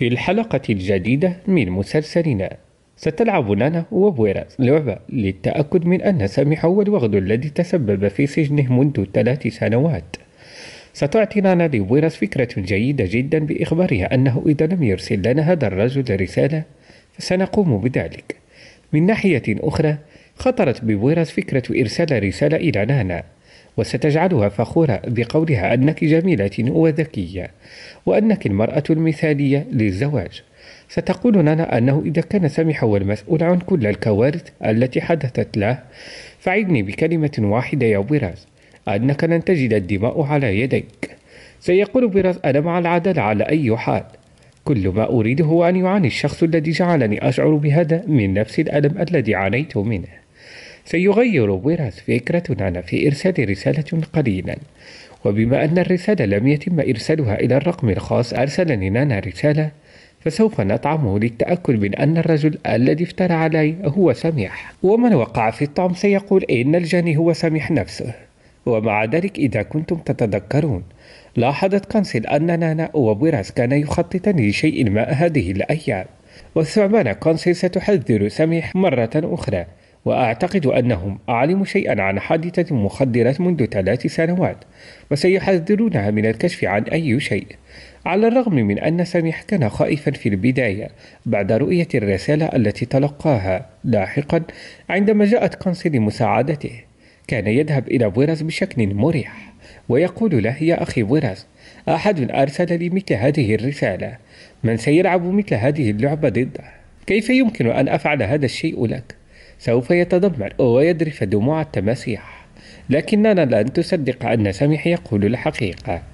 في الحلقة الجديدة من مسلسلنا ستلعب نانا وبويراس لعبة للتأكد من أن سامي هو الوغد الذي تسبب في سجنه منذ ثلاث سنوات ستعطي نانا لبويراس فكرة جيدة جدا بإخبارها أنه إذا لم يرسل لنا هذا الرجل رسالة فسنقوم بذلك من ناحية أخرى خطرت ببويراس فكرة إرسال رسالة إلى نانا وستجعلها فخورة بقولها أنك جميلة وذكية وأنك المرأة المثالية للزواج ستقول لنا أنه إذا كان سامح هو المسؤول عن كل الكوارث التي حدثت له فعدني بكلمة واحدة يا براز أنك لن تجد الدماء على يديك سيقول براز أنا مع العدالة على أي حال كل ما أريده هو أن يعاني الشخص الذي جعلني أشعر بهذا من نفس الألم الذي عانيت منه سيغير فكرة فكرتنا في إرسال رسالة قليلا وبما أن الرسالة لم يتم إرسالها إلى الرقم الخاص أرسلني نانا رسالة فسوف نطعمه للتأكد من أن الرجل الذي افترى علي هو سميح ومن وقع في الطعم سيقول إن الجاني هو سميح نفسه ومع ذلك إذا كنتم تتذكرون لاحظت كانسل أن نانا وبراس كان يخططان لشيء ما هذه الأيام والثعبان كانسل ستحذر سميح مرة أخرى وأعتقد أنهم أعلموا شيئا عن حادثة مخدرة منذ ثلاث سنوات وسيحذرونها من الكشف عن أي شيء على الرغم من أن سامح كان خائفا في البداية بعد رؤية الرسالة التي تلقاها لاحقا عندما جاءت كونسي لمساعدته كان يذهب إلى بورز بشكل مريح ويقول له يا أخي بورز أحد أرسل لي مثل هذه الرسالة من سيلعب مثل هذه اللعبة ضده كيف يمكن أن أفعل هذا الشيء لك؟ سوف يتدمر ويذرف دموع التماسيح لكننا لن تصدق أن سامح يقول الحقيقة